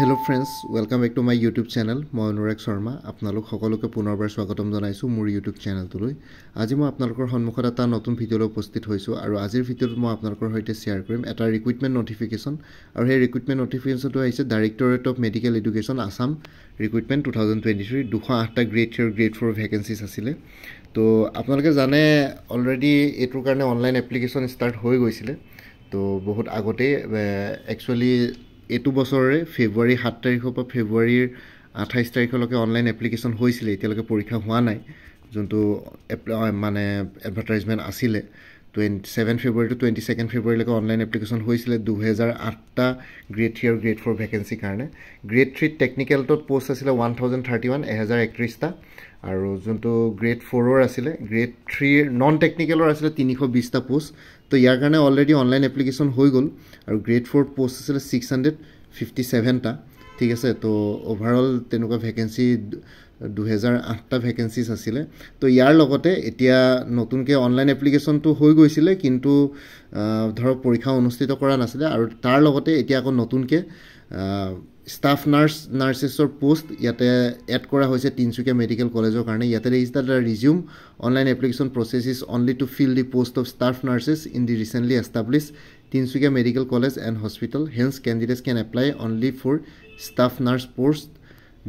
hello' friends welcome back to my YouTube channel মই অনুৰাগ শৰ্মা আপোনালোক সকলোকে পুনৰবাৰ স্বাগতম জনাইছোঁ মোৰ ইউটিউব চেনেলটোলৈ আজি মই আপোনালোকৰ সন্মুখত এটা নতুন ভিডিঅ'লৈ উপস্থিত হৈছোঁ আৰু আজিৰ ভিডিঅ'টো মই আপোনালোকৰ সৈতে শ্বেয়াৰ কৰিম এটা ৰিকুইটমেণ্ট নটিফিকেশ্যন আৰু সেই ৰিকুইটমেণ্ট নটিফিকেশ্যনটো আহিছে directorate of medical education Assam recruitment two thousand twenty three দুশ আঠটা গ্ৰেড থ্ৰী আৰু গ্ৰেড ফ'ৰ ভেকেঞ্চিজ আছিলে তো আপোনালোকে জানে অলৰেডি এইটোৰ কাৰণে অনলাইন এপ্লিকেশ্যন ষ্টাৰ্ট হৈ গৈছিলে তো বহুত আগতেই একচুৱেলি এইটো বছৰৰে ফেব্ৰুৱাৰী সাত তাৰিখৰ পৰা ফেব্ৰুৱাৰীৰ আঠাইছ তাৰিখলৈকে অনলাইন এপ্লিকেশ্যন হৈছিলে এতিয়ালৈকে পৰীক্ষা হোৱা নাই যোনটো মানে এডভাৰটাইজমেণ্ট আছিলে twenty seven February to twenty second ফেব্ৰুৱাৰীলৈকে অনলাইন এপ্লিকেশ্যন হৈছিলে দুহেজাৰ আঠটা গ্ৰেড থ্ৰী আৰু গ্ৰেড ফ'ৰ ভেকেঞ্চিৰ কাৰণে গ্ৰেড থ্ৰীত টেকনিকেলটোত পষ্ট আছিলে ওৱান থাউজেণ্ড থাৰ্টি ওৱান এহেজাৰ একত্ৰিছটা আৰু যোনটো গ্ৰেড ফ'ৰৰ আছিলে গ্ৰেড থ্ৰীৰ নন টেকনিকেলৰ আছিলে তিনিশ বিছটা পষ্ট তো ইয়াৰ কাৰণে অলৰেডি অনলাইন এপ্লিকেশ্যন হৈ গ'ল আৰু গ্ৰেড ফ'ৰ পষ্ট আছিলে ছিক্স হাণ্ড্ৰেড ফিফটি ছেভেনটা ঠিক আছে তো অভাৰঅল তেনেকুৱা ভেকেঞ্চি দুহেজাৰ আঠটা ভেকেঞ্চিজ আছিলে তো ইয়াৰ লগতে এতিয়া নতুনকৈ অনলাইন এপ্লিকেশ্যনটো হৈ গৈছিলে কিন্তু ধৰক পৰীক্ষা অনুষ্ঠিত কৰা নাছিলে আৰু তাৰ লগতে এতিয়া আকৌ নতুনকৈ ষ্টাফ নাৰ্ছ নাৰ্ছেছৰ পোষ্ট ইয়াতে এড কৰা হৈছে তিনিচুকীয়া মেডিকেল কলেজৰ কাৰণে ইয়াতে ইজ ৰেজিষ্টাৰ দ্বাৰা resume online application process is only to fill the post of staff nurses in the recently establish Tinsukia medical college and hospital hence candidates can apply only for staff nurse post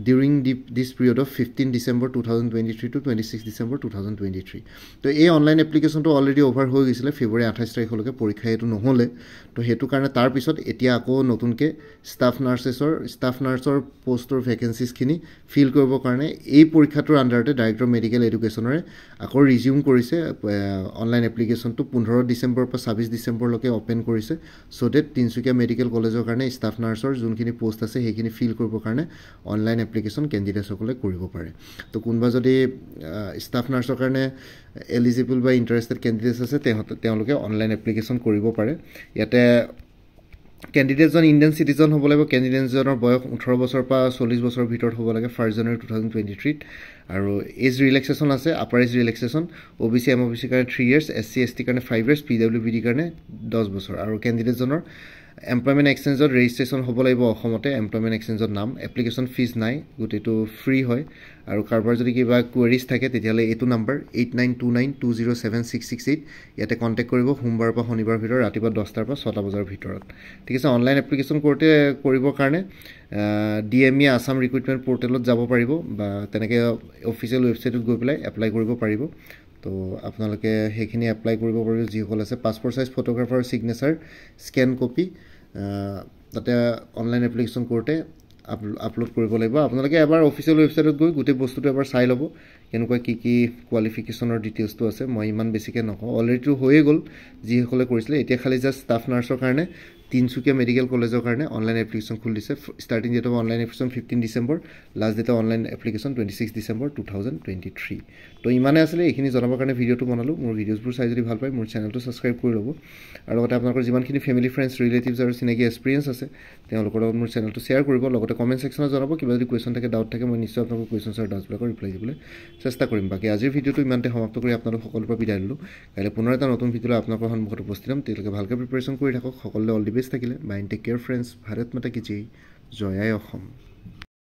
during the this period of fifteen December two thousand twenty three to twenty six December two thousand twenty three তো এই online এপ্লিকেশ্যনটো already over হৈ গৈছিলে ফেব্ৰুৱাৰী আঠাইছ তাৰিখলৈকে পৰীক্ষা এইটো নহ'লে তো সেইটো কাৰণে তাৰপিছত এতিয়া আকৌ নতুনকৈ ষ্টাফ নাৰ্ছেছৰ ষ্টাফ নাৰ্ছৰ পষ্টৰ ভেকেঞ্চিছখিনি ফিল কৰিবৰ কাৰণে এই পৰীক্ষাটোৰ আণ্ডাৰতে ডাইৰেক্টৰ মেডিকেল এডুকেশ্যনেৰে আকৌ ৰিজিউম কৰিছে অনলাইন এপ্লিকেশ্যনটো পোন্ধৰ ডিচেম্বৰৰ পৰা ছাব্বিছ ডিচেম্বৰলৈকে অ'পেন কৰিছে চ' ডেট তিনিচুকীয়া মেডিকেল কলেজৰ কাৰণে ষ্টাফ নাৰ্ছৰ যোনখিনি পষ্ট আছে সেইখিনি ফিল কৰিবৰ কাৰণে অনলাইন এপ্লিকেশ্যন কেণ্ডিডেটসকলে কৰিব পাৰে তো কোনোবা যদি ষ্টাফ নাৰ্ছৰ কাৰণে এলিজিবল বা ইণ্টাৰেষ্টেড কেণ্ডিডেটছ আছে তেওঁলোকে অনলাইন এপ্লিকেশ্যন কৰিব পাৰে ইয়াতে কেণ্ডিডেটজন ইণ্ডিয়ান চিটিজন হ'ব লাগিব কেণ্ডিডেটজনৰ বয়স ওঠৰ বছৰৰ পৰা চল্লিছ বছৰৰ ভিতৰত হ'ব লাগে first January two thousand twenty থ্ৰীত আৰু এজ ৰিলেক্সেশ্যন আছে upper age relaxation O B C M O' B চিৰ কাৰণে three years S C S টিৰ কাৰণে five years P W B ডিৰ কাৰণে দহ বছৰ আৰু কেণ্ডিডেটজনৰ এমপ্লয়মেণ্ট এক্সেঞ্জত ৰেজিষ্ট্ৰেশ্যন হ'ব লাগিব অসমতে এমপ্লয়মেণ্ট এক্সেঞ্জত নাম এপ্লিকেশ্যন ফিজ নাই গোটেইটো ফ্ৰী হয় আৰু কাৰোবাৰ যদি কিবা কুৱেৰিজ থাকে তেতিয়াহ'লে এইটো number eight nine two nine two zero' seven six six eight ইয়াতে কণ্টেক্ট কৰিব সোমবাৰৰ পৰা শনিবাৰৰ ভিতৰত ৰাতিপুৱা দহটাৰ পৰা ছটা বজাৰ ভিতৰত ঠিক আছে অনলাইন এপ্লিকেশ্যন কৰোঁতে কৰিবৰ কাৰণে D M E Assam recruitment পৰ্টেলত যাব পাৰিব বা তেনেকৈ অফিচিয়েল ৱেবছাইটত গৈ পেলাই এপ্লাই কৰিব পাৰিব তো আপোনালোকে সেইখিনি এপ্লাই কৰিব পাৰিব যিসকল আছে passport size photographer signature scan copy তাতে অনলাইন এপ্লিকেশ্যন কৰোঁতে আপলোড কৰিব লাগিব আপোনালোকে এবাৰ অফিচিয়েল ৱেবছাইটত গৈ গোটেই বস্তুটো এবাৰ চাই ল'ব কেনেকুৱা কি কি কোৱালিফিকেশ্যনৰ ডিটেইলছটো আছে মই ইমান বেছিকৈ নকওঁ অলৰেডিটো হৈয়ে গ'ল যিসকলে কৰিছিলে এতিয়া খালী জাষ্ট ষ্টাফ নাৰ্ছৰ কাৰণে তিনিচুকীয়া মেডিকেল কলেজৰ কাৰণে অনলাইন এপ্লিকেশ্যন খুলি দিছে starting date of online application fifteen December last date online application twenty six December two thousand twenty three তো ইমানে আছিলে এইখিনি জনাবৰ কাৰণে ভিডিঅ'টো বনালোঁ মোৰ ভিডিঅ'জবোৰ চাই যদি ভাল পায় মোৰ চেনেলটো ছাবস্ক্ৰাইব কৰি ল'ব আৰু লগতে আপোনালোকৰ যিমানখিনি ফেমিলি ফ্ৰেণ্ডছ ৰিলেটিভছ আৰু চিনাকি এক্সপিৰিয়েঞ্চ আছে তেওঁলোকৰ লগত মোৰ চেনেলটো শ্বেয়াৰ কৰিব লগতে কমেণ্ট ছেকশ্যনত জনাব কিবা যদি কুৱেশ্যন থাকে ডাউট থাকে মই নিশ্চয় আপোনালোকৰ কুৱেশ্যনছ আৰু ডাউটবিলাকক ৰিপ্লাই দিবলৈ চেষ্টা কৰিম বাকী আজিৰ ভিডিঅ'টো ইমানতে সমাপ্ত কৰি আপোনালোক সকলোৰ পৰা বিদায় ল'লোঁ কাইলৈ পুনৰ এটা নতুন ভিডিঅ'লৈ আপোনালোকৰ সন্মুখত উপস্থিত হ'ম তেওঁলোকে ভালকৈ প্ৰিপেৰেশ্যন কৰি থাকক সকলোৱে অল অলৰেডি বেচ থাকিলে বা টেক কেয়াৰ ফ্ৰেণ্ডছ ভাৰত মাতা কি জয় জয়াই অসম